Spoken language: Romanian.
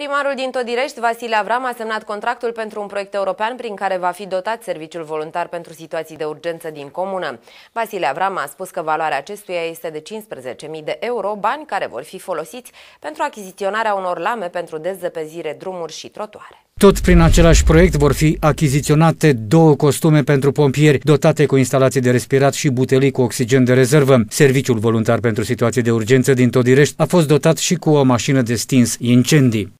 Primarul din Todirești, Vasile Avram, a semnat contractul pentru un proiect european prin care va fi dotat serviciul voluntar pentru situații de urgență din comună. Vasile Avram a spus că valoarea acestuia este de 15.000 de euro, bani care vor fi folosiți pentru achiziționarea unor lame pentru dezăpezire, drumuri și trotuare. Tot prin același proiect vor fi achiziționate două costume pentru pompieri dotate cu instalații de respirat și butelii cu oxigen de rezervă. Serviciul voluntar pentru situații de urgență din Todirești a fost dotat și cu o mașină de stins incendii.